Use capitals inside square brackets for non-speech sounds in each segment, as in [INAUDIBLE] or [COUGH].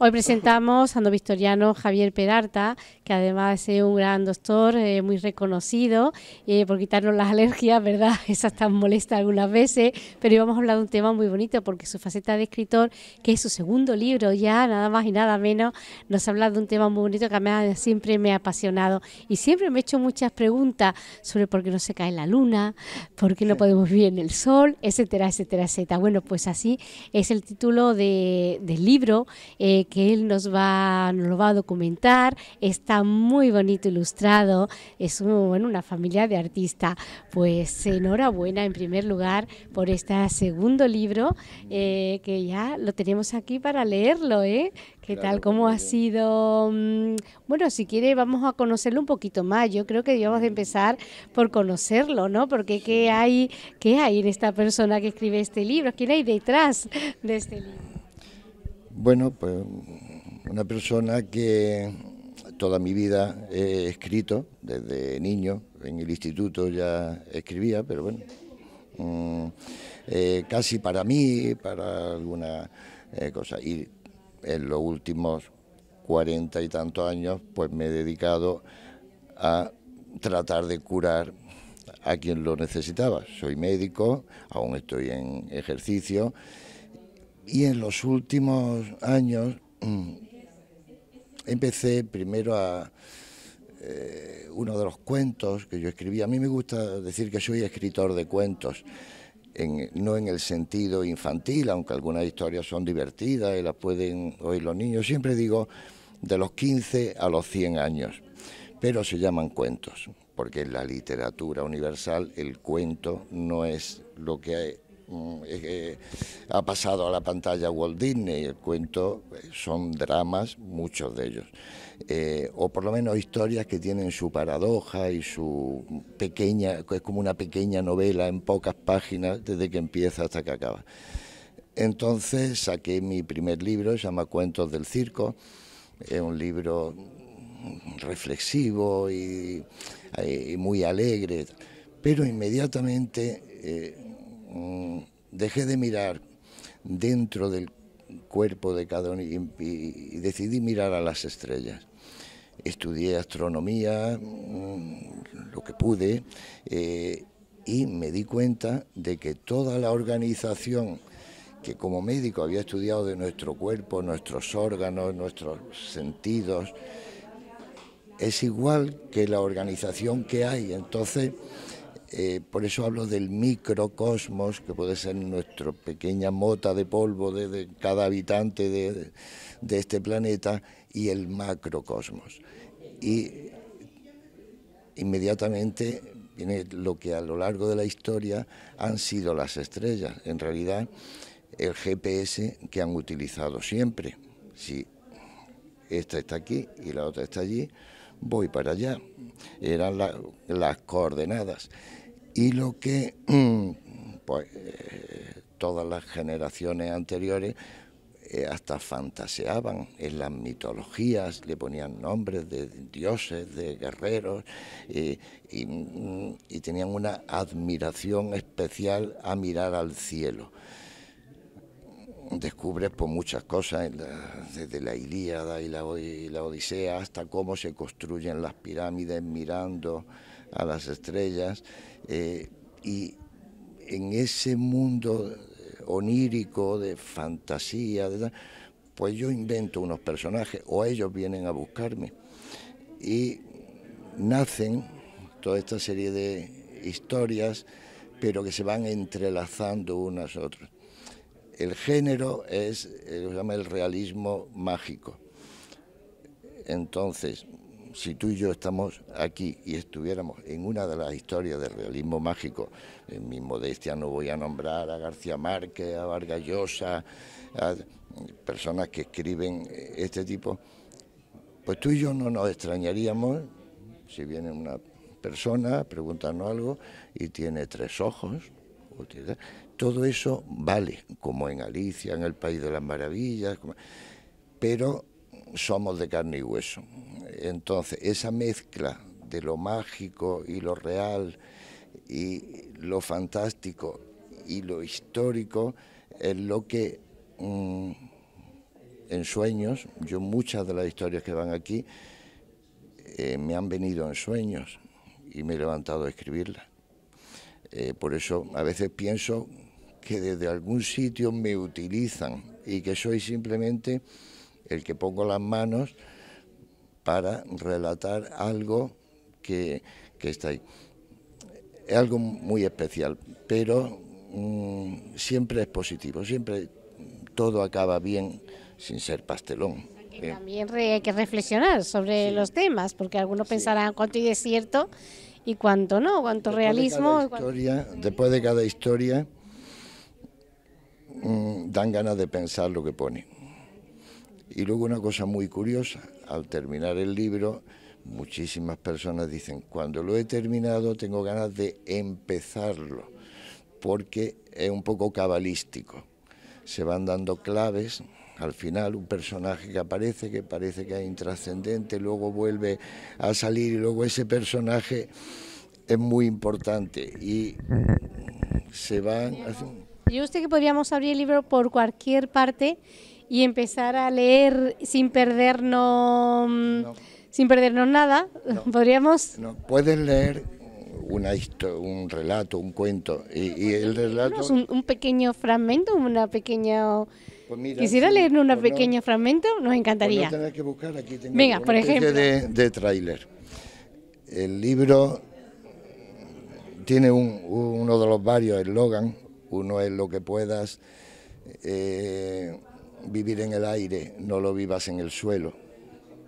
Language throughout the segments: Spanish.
Hoy presentamos a Ando Victoriano Javier Peralta, que además es un gran doctor, eh, muy reconocido, eh, por quitarnos las [LAUGHS] alergias, ¿verdad? Esas tan molestas algunas veces, pero íbamos a hablar de un tema muy bonito porque su faceta de escritor, que es su segundo libro ya, nada más y nada menos, nos habla de un tema muy bonito que a mí siempre me ha apasionado y siempre me he hecho muchas preguntas sobre por qué no se cae la luna, por qué no podemos vivir en el sol, etcétera, etcétera, etcétera. Bueno, pues así es el título del libro eh, que él nos va, nos lo va a documentar. Está muy bonito ilustrado, es una familia de artistas. Pues enhorabuena en primer lugar por este segundo libro eh, que ya lo tenemos aquí para leerlo, ¿eh? ¿Qué tal? ¿Cómo ha sido? Mm, bueno, si quiere vamos a conocerlo un poquito más. Yo creo que debemos de mm. empezar por conocerlo, ¿no? Porque ¿qué hay, qué hay en esta persona que escribe este libro? ¿Quién hay detrás de este libro? Bueno, pues una persona que toda mi vida he escrito, desde niño, en el instituto ya escribía, pero bueno, mm, eh, casi para mí, para alguna eh, cosa. Y en los últimos cuarenta y tantos años, pues me he dedicado a tratar de curar a quien lo necesitaba. Soy médico, aún estoy en ejercicio, y en los últimos años mm, empecé primero a eh, uno de los cuentos que yo escribí. A mí me gusta decir que soy escritor de cuentos. no en el sentido infantil, aunque algunas historias son divertidas y las pueden oír los niños, siempre digo de los 15 a los 100 años, pero se llaman cuentos, porque en la literatura universal el cuento no es lo que hay. Mm, ha pasado a la pantalla Walt Disney, el cuento, son dramas, muchos de ellos, eh, o por lo menos historias que tienen su paradoja y su pequeña, es como una pequeña novela en pocas páginas desde que empieza hasta que acaba. Entonces saqué mi primer libro, se llama Cuentos del Circo, es un libro reflexivo y, eh, muy alegre, pero inmediatamente... Eh, Mm, dejé de mirar dentro del cuerpo de cada uno y, decidí mirar a las estrellas. Estudié astronomía, mm, lo que pude, eh, y me di cuenta de que toda la organización que como médico había estudiado de nuestro cuerpo, nuestros órganos, nuestros sentidos, es igual que la organización que hay. Entonces, eh, por eso hablo del microcosmos, que puede ser nuestra pequeña mota de polvo de, cada habitante de, de, este planeta, y el macrocosmos. Y inmediatamente viene lo que a lo largo de la historia han sido las estrellas, en realidad el GPS que han utilizado siempre. Si esta está aquí y la otra está allí, voy para allá. Eran las coordenadas. Y lo que mm, pues, eh, todas las generaciones anteriores eh, hasta fantaseaban en las mitologías, le ponían nombres de dioses, de guerreros, y mm, tenían una admiración especial a mirar al cielo descubres por muchas cosas, desde la Ilíada y la, Odisea hasta cómo se construyen las pirámides mirando a las estrellas. Eh, y en ese mundo eh, onírico, de fantasía, pues yo invento unos personajes o ellos vienen a buscarme. Y nacen toda esta serie de historias, pero que se van entrelazando unas a otras el género es eh, lo llama el realismo mágico. Entonces, si tú y yo estamos aquí y estuviéramos en una de las historias del realismo mágico, en mi modestia no voy a nombrar a García Márquez, a Vargas Llosa, a personas que escriben eh, este tipo, pues tú y yo no nos extrañaríamos si viene una persona preguntando algo y tiene tres ojos, todo eso vale, como en Alicia, en el País de las Maravillas, pero somos de carne y hueso. Entonces, esa mezcla de lo mágico y lo real y lo fantástico y lo histórico es lo que mm, en sueños, yo muchas de las historias que van aquí eh, me han venido en sueños y me he levantado a escribirlas. Eh, por eso a veces pienso que desde algún sitio me utilizan y que soy simplemente el que pongo las manos para relatar algo que, está ahí. Es algo muy especial, pero mm, siempre es positivo, siempre todo acaba bien sin ser pastelón. También hay que reflexionar sobre los temas, porque algunos pensarán cuánto y es cierto y cuánto no, cuánto realismo. después de cada historia mm, dan ganas de pensar lo que pone. Y luego una cosa muy curiosa, al terminar el libro, muchísimas personas dicen, cuando lo he terminado tengo ganas de empezarlo, porque es un poco cabalístico se van dando claves. Al final un personaje que aparece, que parece que es intrascendente, luego vuelve a salir y luego ese personaje es muy importante y se van... Yo usted que podríamos abrir el libro por cualquier parte y empezar a leer sin perdernos, sin perdernos nada. [LAUGHS] Podríamos... No, puedes leer una un relato, un cuento. Y, el relato... Un, pequeño fragmento, una pequeña... Pues Quisiera leer un pequeño fragmento, nos encantaría. Venga, por ejemplo. De, de tráiler. El libro tiene uno de los varios eslogan. Uno es lo que puedas eh, vivir en el aire, no lo vivas en el suelo,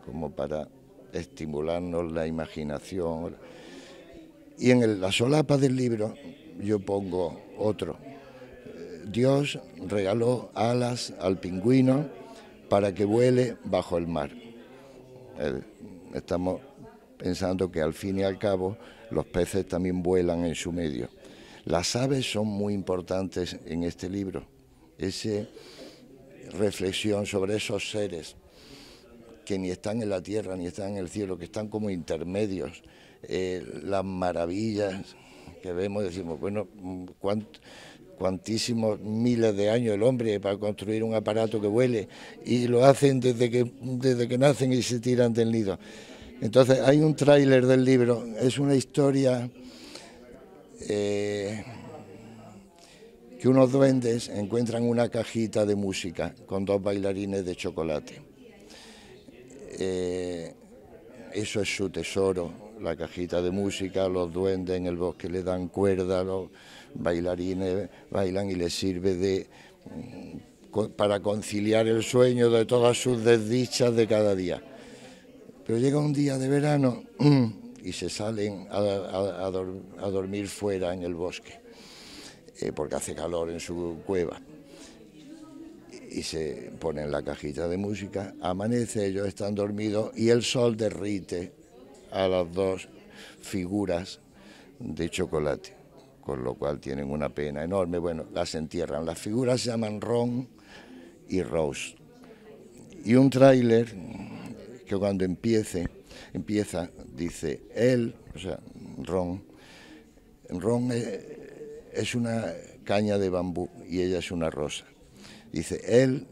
como para estimularnos la imaginación y en la solapa del libro yo pongo otro. Eh, Dios regaló alas al pingüino para que vuele bajo el mar. estamos pensando que al fin y al cabo los peces también vuelan en su medio. Las aves son muy importantes en este libro. Esa reflexión sobre esos seres que ni están en la tierra ni están en el cielo, que están como intermedios eh, las maravillas que vemos, decimos, bueno, cuantísimos miles de años el hombre para construir un aparato que huele y lo hacen desde que, desde que nacen y se tiran del nido. Entonces hay un tráiler del libro, es una historia eh, que unos duendes encuentran una cajita de música con dos bailarines de chocolate. Eh, eso es su tesoro, la cajita de música, los duendes en el bosque le dan cuerda, los bailarines bailan y les sirve de mm, para conciliar el sueño de todas sus desdichas de cada día. Pero llega un día de verano mm, y se salen a, dormir fuera en el bosque, eh, porque hace calor en su cueva. Y se ponen la cajita de música, amanece, ellos están dormidos y el sol derrite a las dos figuras de chocolate, con lo cual tienen una pena enorme. Bueno, las entierran. Las figuras se llaman Ron y Rose. Y un tráiler que cuando empiece, empieza, dice, él, o sea, Ron, Ron es una caña de bambú y ella es una rosa. Dice, él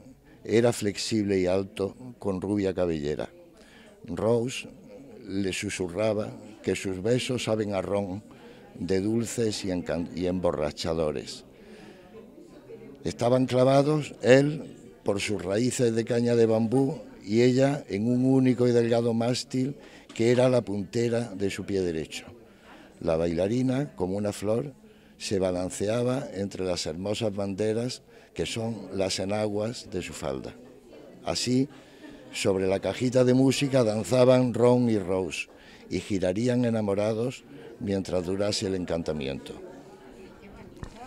era flexible y alto, con rubia cabellera. Rose le susurraba que sus besos saben a ron de dulces y, emborrachadores. Estaban clavados él por sus raíces de caña de bambú y ella en un único y delgado mástil que era la puntera de su pie derecho. La bailarina, como una flor, se balanceaba entre las hermosas banderas que son las enaguas de su falda. Así sobre la cajita de música danzaban Ron y Rose y girarían enamorados mientras durase el encantamiento.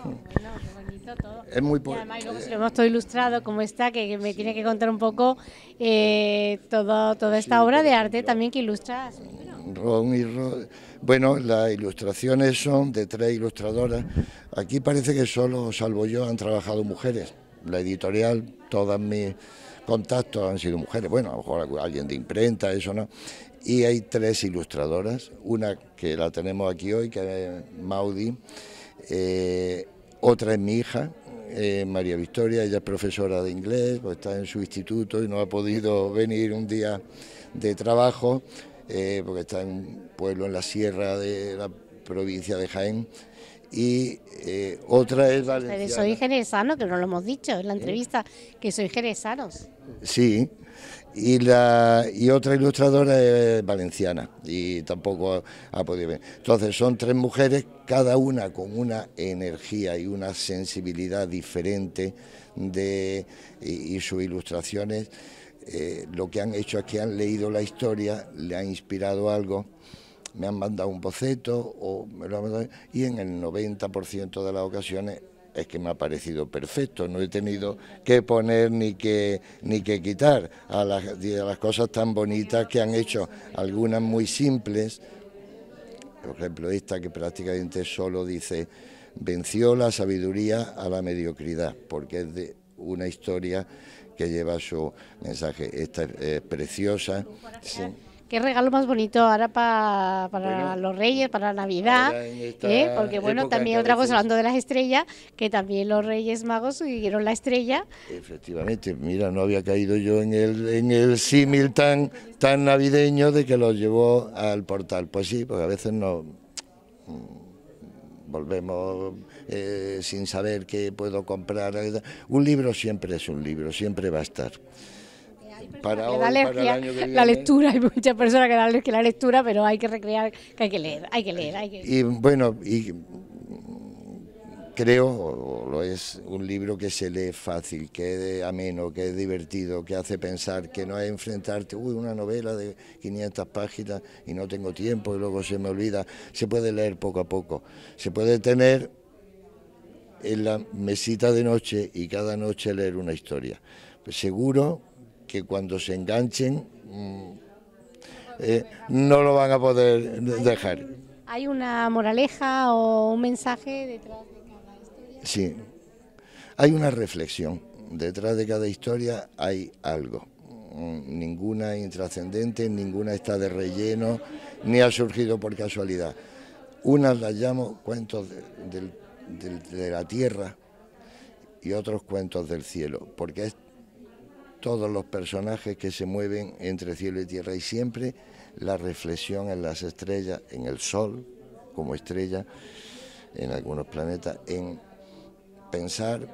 todo. Es muy y además, lo hemos todo ilustrado como está, que, me tiene que contar un poco eh, todo, toda esta obra de arte también que ilustra. Ron y Rose. Bueno, las ilustraciones son de tres ilustradoras. Aquí parece que solo, salvo yo, han trabajado mujeres. La editorial, todas mis contactos han sido mujeres, bueno, a lo mejor alguien de imprenta, eso no. Y hay tres ilustradoras, una que la tenemos aquí hoy, que es Maudi, eh, otra es mi hija, eh, María Victoria, ella es profesora de inglés, pues está en su instituto y no ha podido venir un día de trabajo, eh, porque está en un pueblo en la sierra de la provincia de Jaén, y eh, otra es valenciana. soy jerezano, que no lo hemos dicho en la entrevista, que soy jerezanos. Sí, y, la, y otra ilustradora es valenciana y tampoco ha, podido ver. Entonces son tres mujeres, cada una con una energía y una sensibilidad diferente de, y, sus ilustraciones. Eh, lo que han hecho es que han leído la historia, le ha inspirado algo me han mandado un boceto o me lo y en el 90% de las ocasiones es que me ha parecido perfecto, no he tenido que poner ni que ni que quitar a las, cosas tan bonitas que han hecho, algunas muy simples, por ejemplo esta que prácticamente solo dice venció la sabiduría a la mediocridad, porque es de una historia que lleva su mensaje, esta es, preciosa qué regalo más bonito ahora para los Reyes, para Navidad, ¿eh? porque bueno, también otra cosa, hablando de las estrellas, que también los Reyes Magos siguieron la estrella. Efectivamente, mira, no había caído yo en el, en el símil tan, navideño de que los llevó al portal. Pues sí, porque a veces no mm, volvemos eh, sin saber qué puedo comprar. Un libro siempre es un libro, siempre va a estar para La lectura, [LAUGHS] hay muchas personas que dan la lectura, pero hay que recrear, hay que leer, hay que leer, Y bueno, creo, lo es, un libro que se lee fácil, que es ameno, que es divertido, que hace pensar, que no es enfrentarte, uy, una novela de 500 páginas y no tengo tiempo y luego se me olvida. Se puede leer poco a poco. Se puede tener en la mesita de noche y cada noche leer una historia. seguro que cuando se enganchen mm, eh, no lo van a poder dejar. ¿Hay una moraleja o un mensaje detrás de cada historia? Sí, hay una reflexión. Detrás de cada historia hay algo. Mm, ninguna es intrascendente, ninguna está de relleno, ni ha surgido por casualidad. Unas las llamo cuentos de, de la tierra y otros cuentos del cielo, porque es todos los personajes que se mueven entre cielo y tierra y siempre la reflexión en las estrellas, en el Sol como estrella, en algunos planetas, en pensar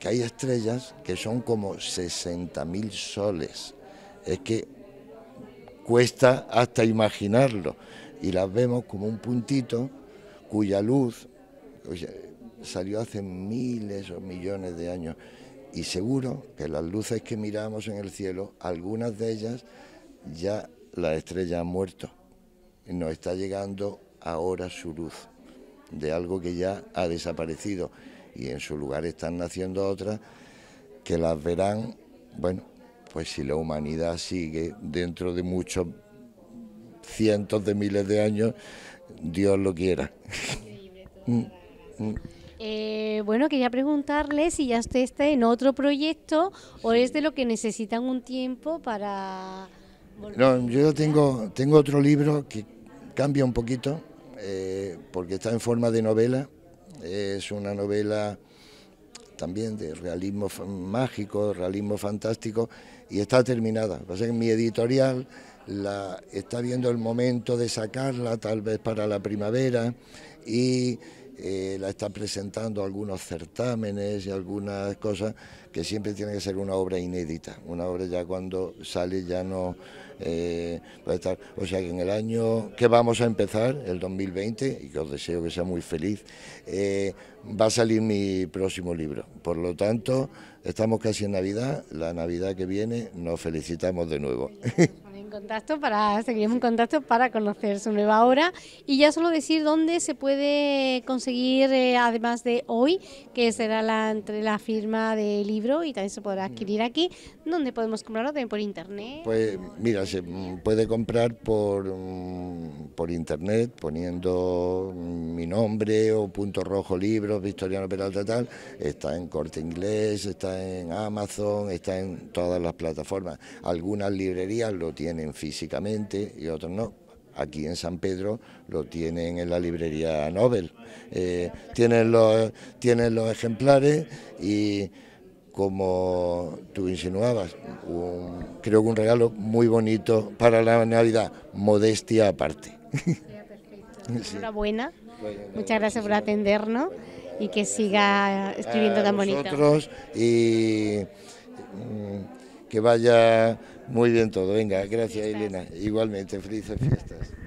que hay estrellas que son como 60.000 soles. Es que cuesta hasta imaginarlo y las vemos como un puntito cuya luz salió hace miles o millones de años y seguro que las luces que miramos en el cielo, algunas de ellas ya la estrella ha muerto. Y nos está llegando ahora su luz de algo que ya ha desaparecido y en su lugar están naciendo otras que las verán, bueno, pues si la humanidad sigue dentro de muchos cientos de miles de años, Dios lo quiera. Eh, bueno, quería preguntarle si ya usted está en otro proyecto o es de lo que necesitan un tiempo para... No, yo tengo, tengo otro libro que cambia un poquito eh, porque está en forma de novela. Es una novela también de realismo mágico, realismo fantástico y está terminada. en mi editorial está viendo el momento de sacarla tal vez para la primavera y eh, la están presentando algunos certámenes y algunas cosas que siempre tiene que ser una obra inédita, una obra ya cuando sale ya no va eh, a estar. O sea que en el año que vamos a empezar, el 2020, y que os deseo que sea muy feliz, eh, va a salir mi próximo libro. Por lo tanto, estamos casi en Navidad, la Navidad que viene nos felicitamos de nuevo. [LAUGHS] contacto para seguir un contacto para conocer su nueva obra y ya solo decir dónde se puede conseguir eh, además de hoy que será la entre la firma del libro y también se podrá adquirir aquí dónde podemos comprarlo también por internet pues mira se puede comprar por mm, por internet poniendo mm, mi nombre o punto rojo libros Victoriano Peralta tal está en Corte Inglés está en Amazon está en todas las plataformas algunas librerías lo tienen físicamente y otros no. Aquí en San Pedro lo tienen en la librería Nobel. Eh, tienen, los, tienen los ejemplares y como tú insinuabas, creo que un regalo muy bonito para la Navidad, modestia aparte. [LAUGHS] Enhorabuena. Muchas gracias por atendernos y que siga escribiendo tan bonito. y mm, que vaya muy bien todo, venga, gracias Elena. Igualmente, felices fiestas.